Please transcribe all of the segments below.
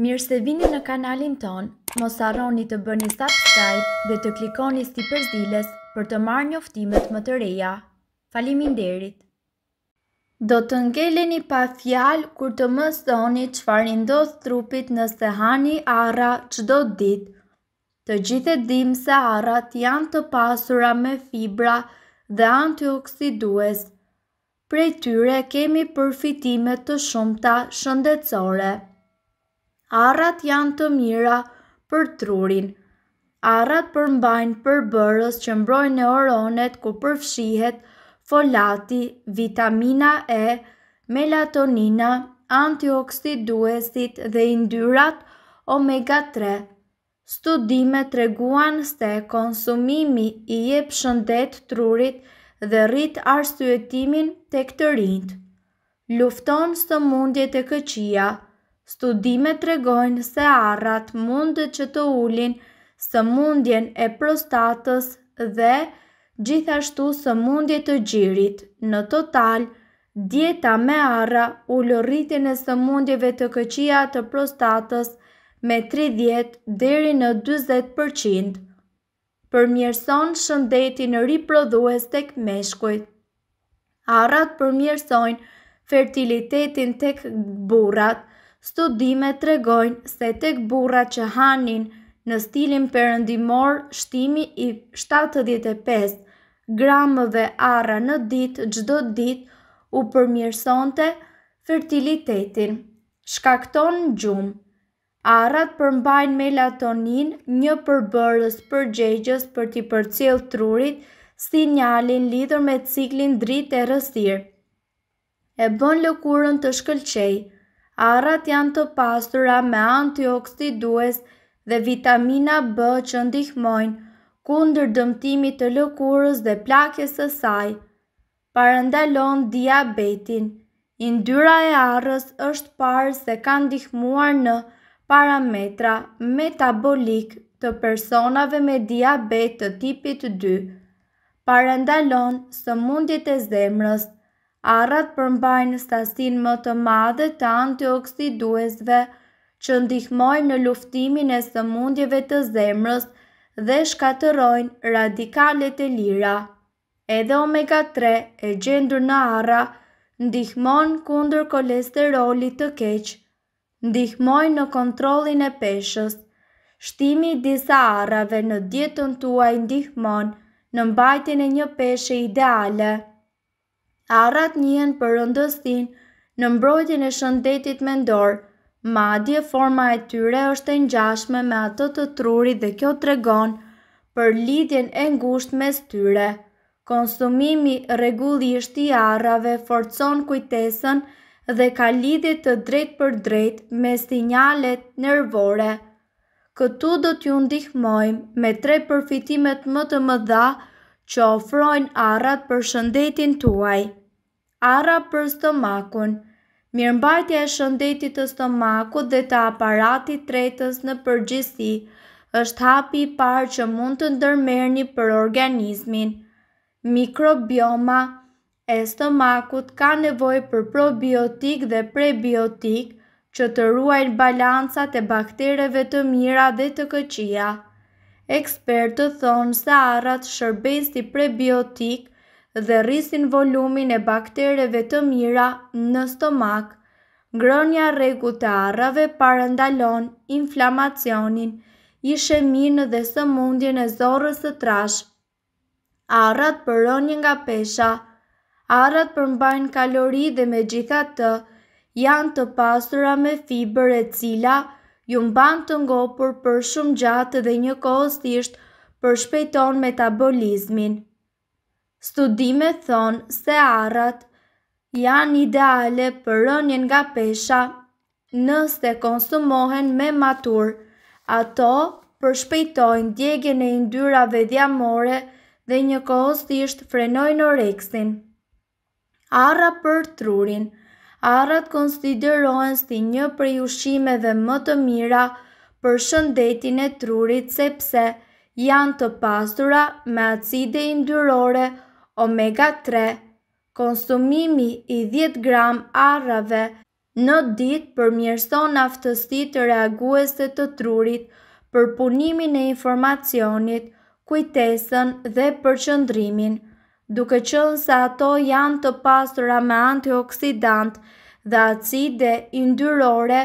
Mirë se vini në kanalin ton, mos arroni të bëni subscribe dhe të klikoni si përzilës për të marrë njoftimet më të reja. Falimin derit! Do të ngeleni pa fjalë kur të mësoni që farindoth trupit nëse hani ara që do ditë. Të gjithet dim se arat janë të pasura me fibra dhe antioksidues. Prej tyre kemi përfitimet të shumëta shëndetsore arrat janë të mira për trurin. Arrat përmbajnë përbërës që mbrojnë neuronet ku përfshihet folati, vitamina E, melatonina, antioksiduesit dhe indyrat omega 3. Studime treguan se konsumimi i jep shëndet trurit dhe rrit arsyetimin tek të rinjt. Lufton së mundjet e këqia, Studime të regojnë se arrat mundë që të ulin së mundjen e prostatës dhe gjithashtu së mundje të gjirit. Në total, dieta me arra u lëritin e së mundjeve të këqia të prostatës me 30 deri në 20%. Përmjerëson shëndetin riprodhues tek meshkujt. Arrat përmjerësojnë fertilitetin tek burrat – studime të regojnë se tek burra që hanin në stilin përëndimor shtimi i 75 gramëve ara në ditë gjdo ditë u përmjërsonte fertilitetin. Shkakton në gjumë. Arat përmbajnë melatonin një përbërës përgjegjës për t'i përcil trurit sinjalin lidhur me ciklin dritë e rëstirë. E bën lëkurën të shkëlqejë. Arrat janë të pasura me antioksidues dhe vitamina B që ndihmojnë kundër dëmtimit të lëkurës dhe plakjes së saj. Parandalon diabetin. Yndyra e arrës është parë se ka ndihmuar në parametra metabolik të personave me diabet të tipit 2. Parandalon sëmundjet e zemrës. Arrat përmbajnë stasin më të madhe të antioksiduesve që ndihmojnë në luftimin e sëmundjeve të zemrës dhe shkaterojnë radikalet e lira. Edhe omega 3 e gjendur në arra ndihmon kundër kolesterolit të keq, ndihmojnë në kontrolin e peshës. Shtimi disa arrave në dietën tuaj ndihmon në mbajtjen e një peshe ideale. Arrat njën për rëndëstin në mbrojtjën e shëndetit mendor, madje forma e tyre është e njashme me atë të trurit dhe kjo të regon për lidjen e ngusht me styre. Konsumimi regullisht i arrave forcon kujtesën dhe ka lidit të drejt për drejt me sinjalet nervore. Këtu do t'ju ndihmojmë me tre përfitimet më të mëdha që ofrojnë arat për shëndetin tuaj. Ara për stomakun Mirëmbajtja e shëndetit të stomakut dhe të aparatit tretës në përgjithësi është hapi i parë që mund të ndërmerni për organizmin. Mikrobioma e stomakut ka nevojë për probiotik dhe prebiotik që të ruajnë balancat e baktereve të mira dhe të këqija të thonë se arrat shërbejnë si prebiotik dhe rrisin volumin e baktereve të mira në stomak. Ngronja regu të arrave parëndalon inflamacionin, ishemin dhe së mundjen e zorës të trash. Arrat përronjë nga pesha, arrat përmbajnë kalori dhe me gjitha të, janë të pasura me fiber e cila ju mban të ngopur për shumë gjatë dhe një kohësisht për shpejton metabolizmin. Studime thonë se arat janë ideale për rënjën nga pesha nëse konsumohen me matur, ato përshpejtojnë djegjen e ndyrave djamore dhe një kohës frenojnë oreksin. Arra për trurin – Arrat konsiderohen si një prej ushqimeve më të mira për shëndetin e trurit sepse janë të pastura me acide yndyrore omega 3. Konsumimi i 10 gram arrave në ditë përmirëson aftësitë të reagueste të trurit për punimin e informacionit, kujtesën dhe përqendrimin duke qënë se ato janë të pastura me antioksidant dhe acide indyrore,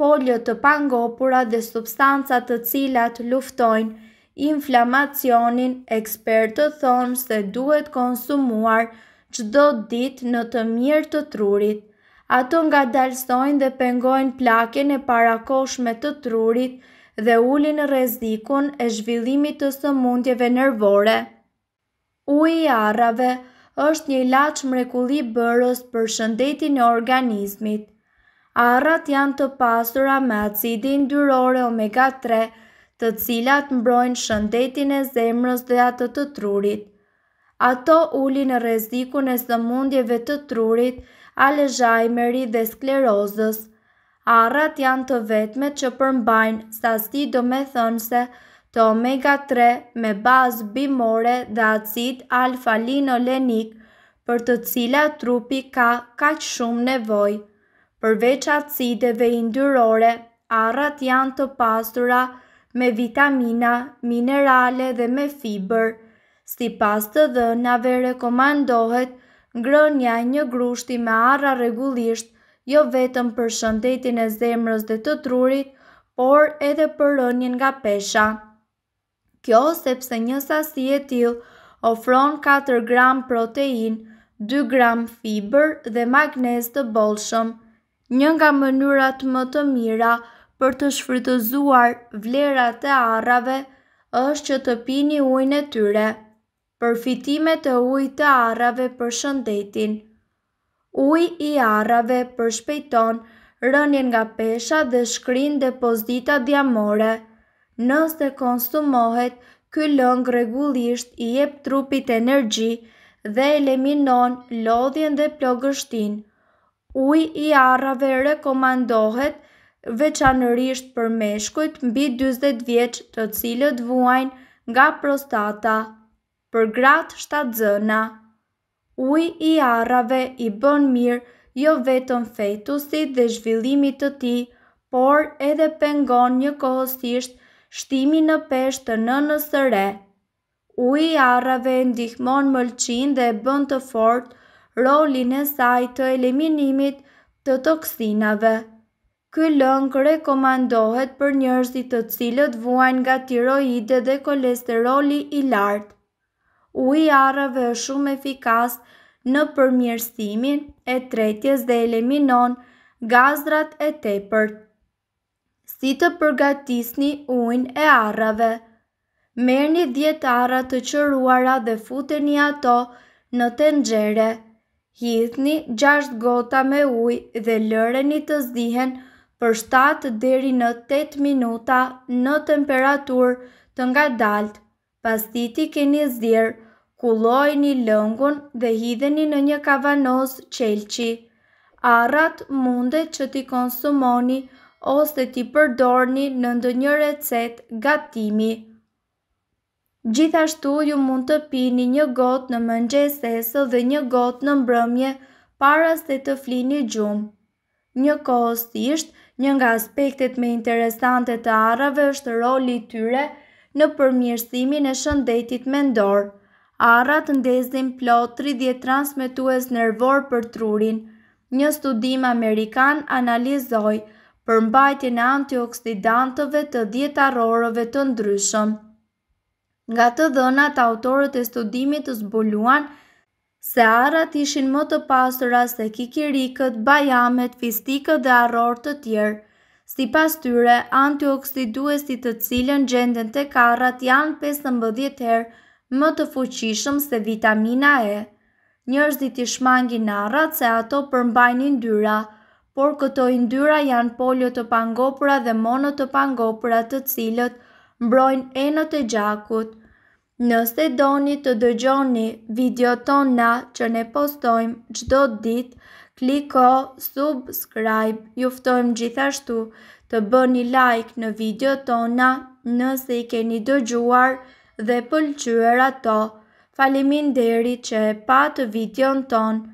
polje të pangopura dhe substancat të cilat luftojnë inflamacionin, ekspertët thonë se duhet konsumuar qdo dit në të mirë të trurit. Ato nga dalsojnë dhe pengojnë plakjen e parakoshme të trurit dhe ulin rezikun e zhvillimit të sëmundjeve nervore. Uji i arrave është një ilaç mrekulli bërës për shëndetin e organizmit. Arrat janë të pasura me acidin dyrore omega 3, të cilat mbrojnë shëndetin e zemrës dhe atë të trurit. Ato ulin në rrezikun e sëmundjeve të trurit, alzheimer dhe sklerozës. Arrat janë të vetme që përmbajnë sasi thënëse, të omega 3 me bazë bimore dhe acid alfa-linolenik për të cila trupi ka kaq shumë nevoj. Përveç acideve indyrore, arrat janë të pastura me vitamina, minerale dhe me fiber. Si pas të dhënave rekomandohet ngrënja një grushti me arra regullisht, jo vetëm për shëndetin e zemrës dhe të trurit, por edhe për rënjën nga pesha. Kjo sepse një sasi e tillë ofron 4 gram protein, 2 gram fiber dhe magnez të bollshëm, një nga mënyrat më të mira për të shfrytëzuar vlerat e arrave është që të pini ujin e tyre. Përfitimet e ujit të arrave për shëndetin. Uji i arrave përshpejton rënien nga pesha dhe shkrin depozita dhjamore. Nëse konsumohet, ky lëng rregullisht i jep trupit energji dhe eliminon lodhjen dhe plogështin. Uj i arrave rekomandohet veçanërisht për meshkujt mbi 40 vjeç, të cilët vuajnë nga prostata. Për gratë shtatzëna, uj i arrave i bën mirë jo vetëm fetusit dhe zhvillimit të ti, por edhe pengon një kohësisht shtimi në pesh të nënës së re. Ui arrave ndihmon mëlqin dhe bënd të fort rolin e saj të eliminimit të toksinave. Ky lëngë rekomandohet për njërzit të cilët vuajnë nga tiroide dhe kolesteroli i lartë. Ui arrave është shumë efikas në përmjërstimin e tretjes dhe eliminon gazrat e tepërt si të përgatisni ujnë e arrave. Merni djetë arra të qëruara dhe futeni ato në tengjere. Hithni 6 gota me uj dhe lëreni të zdihen për 7 deri në 8 minuta në temperatur të nga dalt. Pas keni zdirë, kulloj lëngun dhe hitheni në një kavanoz qelqi. Arrat mundet që ti konsumoni ose t'i përdorni në ndonjë recet gatimi. Gjithashtu ju mund të pini një gotë në mëngjesesë dhe një gotë në mbrëmje para se të flini gjumë. Një kohësisht, një nga aspektet me interesante të arave është roli tyre në përmjërsimin e shëndetit mendor. Arat ndezin plot 30 transmitues nervor për trurin. Një studim amerikan analizoj për mbajtje në antioksidantëve të djetarorëve të ndryshëm. Nga të dhënat, autorët e studimit të zbuluan se arat ishin më të pasëra se kikirikët, bajamet, fistikët dhe arorët të tjerë. Si pas tyre, antioksiduesit të cilën gjendën të karat janë 15 herë më të fuqishëm se vitamina E. Njërzit i shmangin arat se ato përmbajnë dyra por këto yndyra janë polio të pangopura dhe mono të pangopura të cilët mbrojnë enët e gjakut. Nëse doni të dëgjoni video tona që ne postojmë gjdo dit, kliko subscribe, juftojmë gjithashtu të bëni like në video tona nëse i keni dëgjuar dhe pëlqyër ato. Falimin deri që e patë video videon tonë.